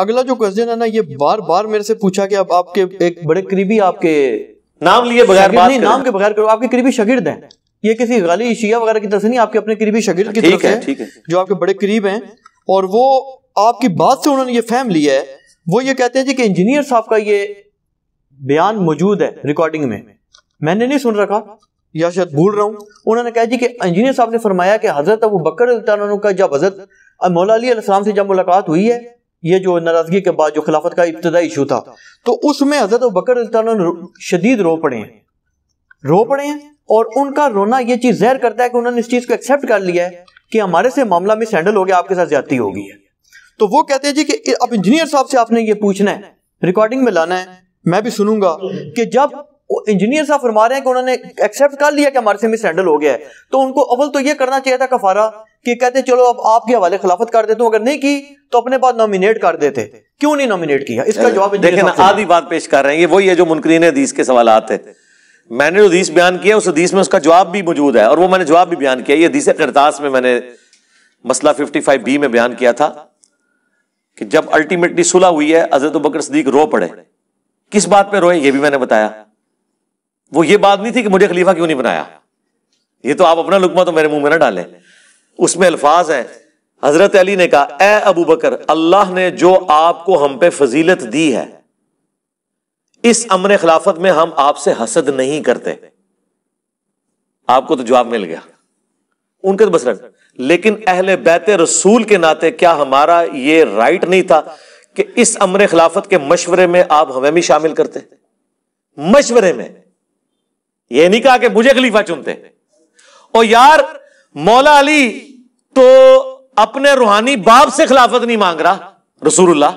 अगला जो क्वेश्चन है ना ये बार बार मेरे से पूछा कि आप आपके एक बड़े करीबी आपके नाम लिए बगैर बात नहीं नाम के बगैर करो आपके करीबी शगिर्द हैं ये किसी गाली शिया वगैरह की तरफ से नहीं आपके अपने करीबी शगिर्द की तरफ है, है जो आपके बड़े करीब हैं और वो आपकी बात से उन्होंने ये फैम लिया है वो ये कहते हैं जी कि इंजीनियर साहब का ये बयान मौजूद है रिकॉर्डिंग में मैंने नहीं सुन रखा या शायद भूल रहा हूँ उन्होंने कहा जी कि इंजीनियर साहब ने फरमाया कि हजरत अबू बकर का जब हजरत मौलाम से जब मुलाकात हुई है ये जो नाराजगी के बाद जो खिलाफत का इब्तदाई इशू था तो उसमें हजरत बकर शदीद रो पड़े हैं रो पड़े हैं और उनका रोना यह चीज जहर करता है कि उन्होंने इस चीज को एक्सेप्ट कर लिया है कि हमारे से मामला मिस हैंडल हो गया आपके साथ ज्यादा हो गई है तो वो कहते हैं जी कि अब इंजीनियर साहब से आपने ये पूछना है रिकॉर्डिंग में लाना है मैं भी सुनूंगा कि जब वो इंजीनियर साहब फरमा रहे हैं कि उन्होंने एक्सेप्ट कर लिया कि हमारे से मिस हैंडल हो गया है तो उनको अव्वल तो ये करना चाहिए था कफारा कि कहते चलो अब आपके हवाले खिलाफत कर देते अगर नहीं की तो अपने पास नॉमिनेट कर देते क्यों नहीं नॉमिनेट किया इसका जवाब देखें आधी बात पेश कर रहे हैं वही है जो मुनकरीन हदीस के सवाल आते मैंने जो हदीस बयान किया उस हदीस में उसका जवाब भी मौजूद है और वो मैंने जवाब भी बयान किया ये हदीस करतास में मैंने मसला 55 बी में बयान किया था कि जब अल्टीमेटली सुलह हुई है अजरत बकर सदीक रो पड़े किस बात पे रोए ये भी मैंने बताया वो ये बात नहीं थी कि मुझे खलीफा क्यों नहीं बनाया ये तो आप अपना लुकमा तो मेरे मुंह में ना डालें उसमें अल्फाज हैं हजरत अली ने कहा ए अबू बकर अल्लाह ने जो आपको हम पे फजीलत दी है इस अमर खिलाफत में हम आपसे हसद नहीं करते आपको तो जवाब मिल गया उनके तो बस रख लेकिन अहले बैत रसूल के नाते क्या हमारा ये राइट नहीं था कि इस अमर खिलाफत के मशवरे में आप हमें भी शामिल करते मशवरे में ये नहीं कहा कि मुझे खलीफा चुनते और यार मौला अली तो अपने रूहानी बाप से खिलाफत नहीं मांग रहा रसूलुल्लाह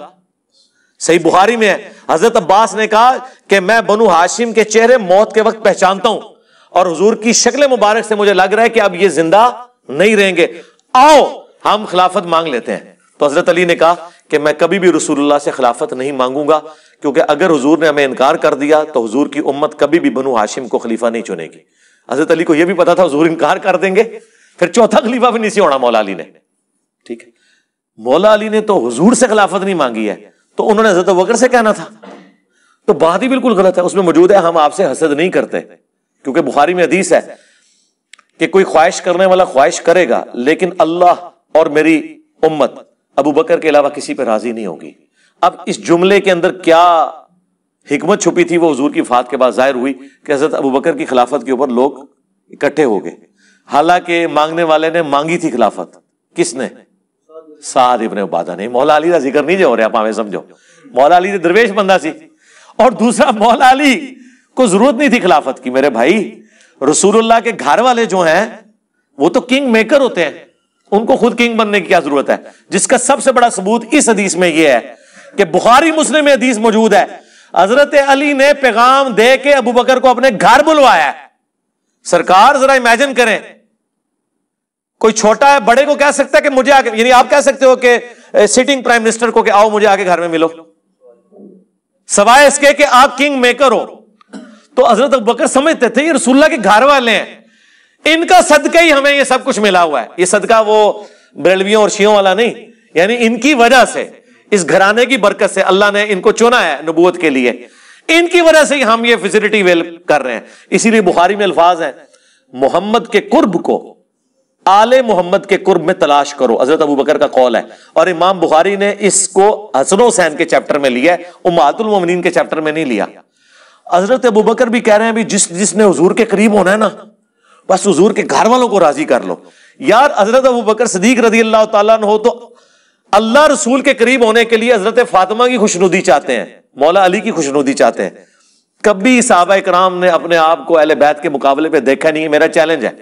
सही बुखारी में है हजरत अब्बास ने कहा कि मैं बनु हाशिम के चेहरे मौत के वक्त पहचानता हूं और हजूर की शक्ल मुबारक से मुझे लग रहा है कि अब ये जिंदा नहीं रहेंगे आओ हम खिलाफत मांग लेते हैं तो हजरत अली ने कहा कि मैं कभी भी रसूलुल्लाह से खिलाफत नहीं मांगूंगा क्योंकि अगर हजूर ने हमें इनकार कर दिया तो हजूर की उम्मत कभी भी बनू हाशिम को खलीफा नहीं चुनेगी हजरत अली को यह भी पता था हजूर इनकार कर देंगे फिर चौथा खलीफा भी नहीं सी होना मौला अली ने ठीक है मौला अली ने तो हजूर से खिलाफत नहीं मांगी है तो उन्होंने हजरत वगर से कहना था तो बात ही बिल्कुल गलत है उसमें मौजूद है हम आपसे हसद नहीं करते क्योंकि बुखारी में हदीस है कि कोई ख्वाहिश करने वाला ख्वाहिश करेगा लेकिन अल्लाह और मेरी उम्मत अबू बकर के अलावा किसी पर राजी नहीं होगी अब इस जुमले के अंदर क्या हिकमत छुपी थी वो हजूर की फात के बाद जाहिर हुई कि हजरत अबू बकर की खिलाफत के ऊपर लोग इकट्ठे हो गए हालांकि मांगने वाले ने मांगी थी खिलाफत किसने साद इबन उबादा ने मौला अली का जिक्र नहीं जो हो रहा पावे समझो मौला अली तो दरवेश बंदा सी और दूसरा मौला अली को जरूरत नहीं थी खिलाफत की मेरे भाई रसूलुल्लाह के घर वाले जो हैं वो तो किंग मेकर होते हैं उनको खुद किंग बनने की क्या जरूरत है जिसका सबसे बड़ा सबूत इस हदीस में यह है कि बुखारी मुस्लिम में हदीस मौजूद है हजरत अली ने पैगाम दे के अबू बकर को अपने घर बुलवाया सरकार जरा इमेजिन करें कोई छोटा है बड़े को कह सकता है कि मुझे आके यानी आप कह सकते हो कि सिटिंग प्राइम मिनिस्टर को कि आओ मुझे आके घर में मिलो सवाए इसके कि आप किंग मेकर हो तो हजरत अबू बकर समझते थे ये रसुल्ला के घर वाले हैं इनका सदका ही हमें ये सब कुछ मिला हुआ है ये सदका वो ब्रेलवियों और शियों वाला नहीं यानी इनकी वजह से इस घराने की बरकत से अल्लाह ने इनको चुना है नबूत के लिए इनकी वजह से ही हम ये फैसिलिटी वेल कर रहे हैं इसीलिए बुखारी में अल्फाज है मोहम्मद के कुर्ब को आले मोहम्मद के कुर्ब में तलाश करो हजरत अबू बकर का कौल है और इमाम बुखारी ने इसको हसन हुसैन के चैप्टर में लिया है उमातुल मोमिन के चैप्टर में नहीं लिया हजरत अबू बकर भी कह रहे हैं भी जिस जिसने हजूर के करीब होना है ना बस हजूर के घर वालों को राजी कर लो यार हजरत अबू बकर सदीक रजी अल्लाह तला हो तो अल्लाह रसूल के करीब होने के लिए हजरत फातिमा की खुशनुदी चाहते हैं मौला अली की खुशनुदी चाहते हैं कभी साहबा कराम ने अपने आप को अहल बैत के मुकाबले पे देखा नहीं मेरा चैलेंज है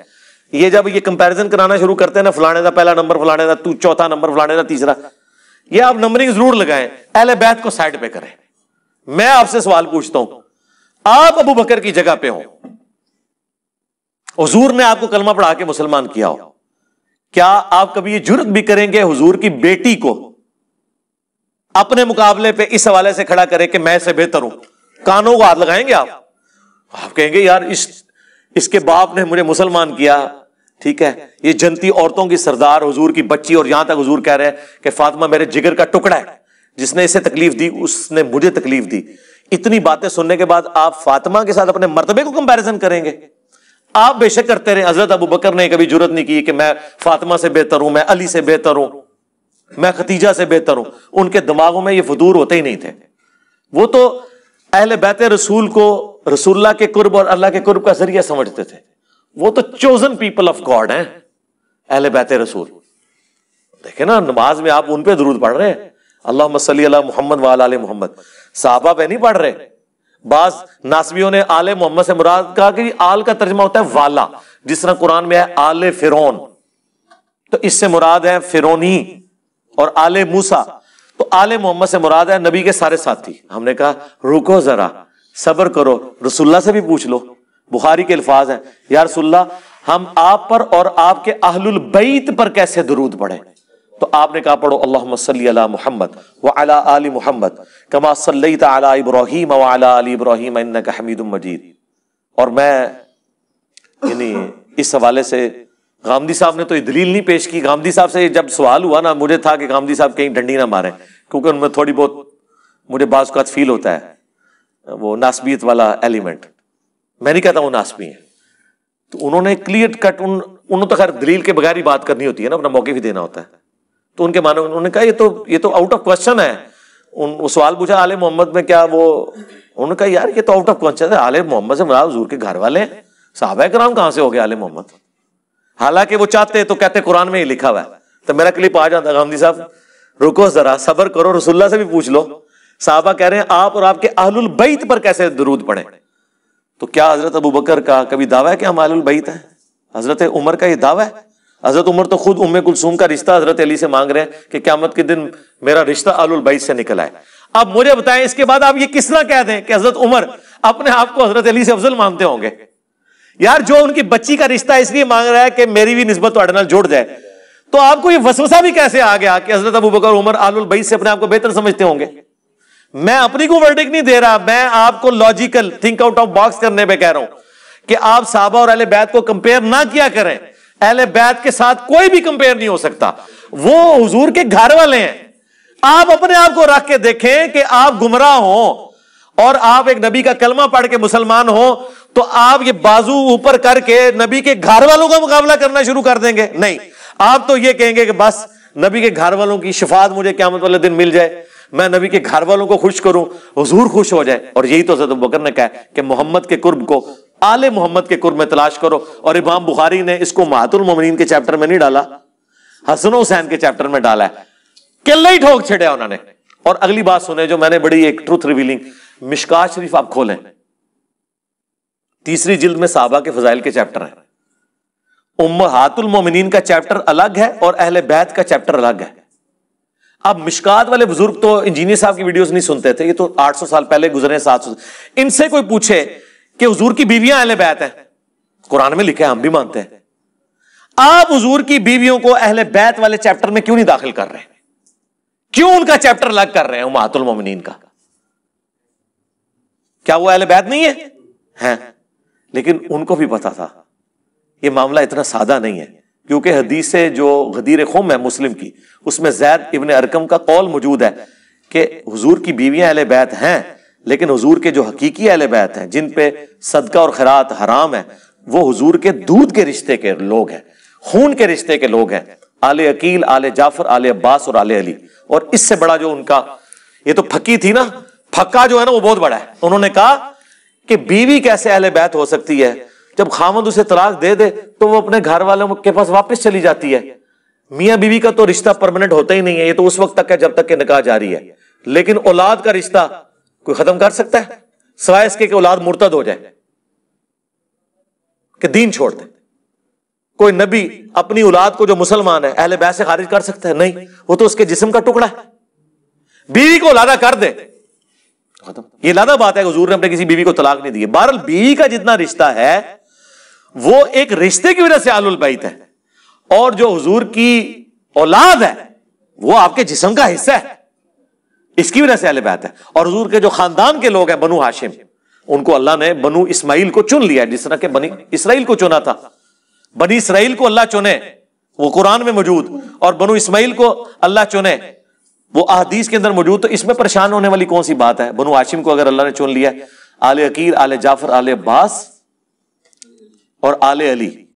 ये जब ये कंपैरिजन कराना शुरू करते हैं ना फलाने का पहला नंबर फलाने का तू चौथा नंबर फलाने का तीसरा ये आप नंबरिंग जरूर लगाएं अहल बैत को साइड पे करें मैं आपसे सवाल पूछता हूं आप अबू बकर की जगह पे हो हजूर ने आपको कलमा पढ़ा के मुसलमान किया हो क्या आप कभी ये जुर्त भी करेंगे हुजूर की बेटी को अपने मुकाबले पे इस हवाले से खड़ा करें कि मैं इसे बेहतर हूं कानों को हाथ लगाएंगे आप आप कहेंगे यार इस इसके बाप ने मुझे मुसलमान किया ठीक है ये जनती औरतों की सरदार हुजूर की बच्ची और यहां तक हुजूर कह रहे हैं कि फातिमा मेरे जिगर का टुकड़ा है जिसने इसे तकलीफ दी उसने मुझे तकलीफ दी इतनी बातें सुनने के बाद आप फातिमा के साथ अपने मर्तबे को कंपैरिजन करेंगे आप बेशक करते रहे हजरत अबू बकर ने कभी जरूरत नहीं की कि मैं फातिमा से बेहतर हूं मैं अली से बेहतर हूं मैं खतीजा से बेहतर हूं उनके दिमागों में ये फदूर होते ही नहीं थे वो तो अहल बैत रसूल को रसुल्ला के कुर्ब और अल्लाह के कुर्ब का जरिया समझते थे वो तो चोजन पीपल ऑफ गॉड हैं अहल बैत रसूल देखे ना नमाज में आप उन पे दरूद पढ़ रहे हैं अल्लाह मसली मोहम्मद वाल मोहम्मद साहबा पे नहीं पढ़ रहे हैं बाज नासवियों ने आले मोहम्मद से मुराद कहा कि आल का तर्जमा होता है वाला जिस तरह कुरान में है आले फिरौन तो इससे मुराद है फिरौनी और आले मूसा तो आले मोहम्मद से मुराद है नबी के सारे साथी हमने कहा रुको जरा सबर करो रसुल्ला से भी पूछ लो बुखारी के अल्फाज हैं यार रसुल्ला हम आप पर और आपके अहलुल बैत पर कैसे दरूद पढ़े तो आपने कहा पढ़ो अल्लाह मोहम्मद व अला मोहम्मद कमा सल्ली तला इब्राहिम वाला अली इब्राहिम हमीद मजीद और मैं यानी इस हवाले से गांधी साहब ने तो दलील नहीं पेश की गांधी साहब से जब सवाल हुआ ना मुझे था कि गांधी साहब कहीं डंडी ना मारे क्योंकि उनमें थोड़ी बहुत मुझे बाज का फील होता है वो नासबियत वाला एलिमेंट मैं नहीं कहता वो नासबी है तो उन्होंने क्लियर कट उन उन्होंने तो खैर दलील के बगैर ही बात करनी होती है ना अपना मौके भी देना होता है तो उनके मानो उन्होंने कहा ये तो ये तो आउट ऑफ क्वेश्चन है उन सवाल पूछा आले मोहम्मद में क्या वो उन्होंने कहा यार ये तो आउट ऑफ क्वेश्चन है आले मोहम्मद से मुराद हजूर के घर वाले साहबा कराम कहां से हो गए आले मोहम्मद हालांकि वो चाहते तो कहते कुरान में ही लिखा हुआ है तो मेरा क्लिप आ जाता गांधी साहब रुको जरा सबर करो रसुल्ला से भी पूछ लो साहबा कह रहे हैं आप और आपके अहलुल बैत पर कैसे दरूद पड़े तो क्या हजरत अबू बकर का कभी दावा है कि हम अहलुल बैत हैं हजरत उमर का ये दावा है हज़रत उमर तो खुद उम्मे कुलसूम का रिश्ता हज़रत अली से मांग रहे हैं कि क्यामत के दिन मेरा रिश्ता अलबैत से निकल आए अब मुझे बताएं इसके बाद आप ये किस ना कह दें कि हज़रत उमर अपने आप को हज़रत अली से अफजल मानते होंगे यार जो उनकी बच्ची का रिश्ता इसलिए मांग रहा है कि मेरी भी नस्बत तो जुड़ जाए तो आपको ये वसवसा भी कैसे आ गया कि हज़रत अबू बकर उमर आलबैत से अपने आप को बेहतर समझते होंगे मैं अपनी को वर्डिक नहीं दे रहा मैं आपको logical think out of box करने पर कह रहा हूं कि आप साहबा और अले बैत को कंपेयर ना किया करें अहले बैत के साथ कोई भी कंपेयर नहीं हो सकता वो हुजूर के घर वाले हैं आप अपने आप को रख के देखें कि आप गुमराह हो और आप एक नबी का कलमा पढ़ के मुसलमान हो तो आप ये बाजू ऊपर करके नबी के घर वालों का मुकाबला करना शुरू कर देंगे नहीं आप तो ये कहेंगे कि बस नबी के घर वालों की शिफात मुझे क्या वाले दिन मिल जाए मैं नबी के घर वालों को खुश करूं हजूर खुश हो जाए और यही तो सदब बकर ने कहा कि मोहम्मद के कुर्ब को आले मोहम्मद के कुर में तलाश करो और इमाम बुखारी ने इसको महातुल मोमिन के चैप्टर में नहीं डाला हसन हुसैन के चैप्टर में डाला है किले ही ठोक छेड़े उन्होंने और अगली बात सुने जो मैंने बड़ी एक ट्रूथ रिवीलिंग मिशका शरीफ आप खोलें तीसरी जिल्द में साहबा के फजाइल के चैप्टर है हातुल मोमिन का चैप्टर अलग है और अहले बैत का चैप्टर अलग है अब मिशकात वाले बुजुर्ग तो इंजीनियर साहब की वीडियोस नहीं सुनते थे ये तो 800 साल पहले गुजरे 700 इनसे कोई पूछे कि हजूर की बीवियां अहल बैत हैं कुरान में लिखे हम भी मानते हैं आप हजूर की बीवियों को अहले बैत वाले चैप्टर में क्यों नहीं दाखिल कर रहे हैं क्यों उनका चैप्टर अलग कर रहे हैं उमातुल मोमिन का क्या वो अहल बैत नहीं है हैं लेकिन उनको भी पता था ये मामला इतना सादा नहीं है क्योंकि हदीसे जो गदीर खुम है मुस्लिम की उसमें जैद इबन अरकम का कौल मौजूद है कि हुजूर की बीवियां अहले बैत हैं लेकिन हजूर के जो हकीकी अहल बैत हैं जिन पे सदका और खरात हराम है वो हजूर के दूध के रिश्ते के लोग हैं खून के रिश्ते के लोग हैं आले अकील आले जाफर आले अब्बास और आले अली और इससे बड़ा जो उनका ये तो फकी थी ना फक्का जो है ना वो बहुत बड़ा है उन्होंने कहा कि बीवी कैसे अहले बैत हो सकती है जब खामद उसे तलाक दे दे तो वो अपने घर वालों के पास वापस चली जाती है मियाँ बीवी का तो रिश्ता परमानेंट होता ही नहीं है ये तो उस वक्त तक है जब तक के निकाह जारी है लेकिन औलाद का रिश्ता कोई खत्म कर सकता है सवाय इसके कि औलाद मुर्तद हो जाए कि दीन छोड़ दे कोई नबी अपनी औलाद को जो मुसलमान है अहले बैसे खारिज कर सकता है नहीं वो तो उसके जिस्म का टुकड़ा है बीवी को लादा कर दे ये लादा बात है हजूर ने अपने किसी बीवी को तलाक नहीं दी बहरल बीवी का जितना रिश्ता है वो एक रिश्ते की वजह से आलुलबैत है और जो हजूर की औलाद है वो आपके जिस्म का हिस्सा है इसकी वजह से अहले बैत है और हजूर के जो खानदान के लोग हैं बनु हाशिम उनको अल्लाह ने बनु इस्माइल को चुन लिया जिस तरह के बनी इसराइल को चुना था बनी इसराइल को अल्लाह चुने वो कुरान में मौजूद और बनु इस्माइल को अल्लाह चुने वो अहदीस के अंदर मौजूद तो इसमें परेशान होने वाली कौन सी बात है बनु हाशिम को अगर अल्लाह ने चुन लिया आले अकीर आले जाफर आले अब्बास और आले अली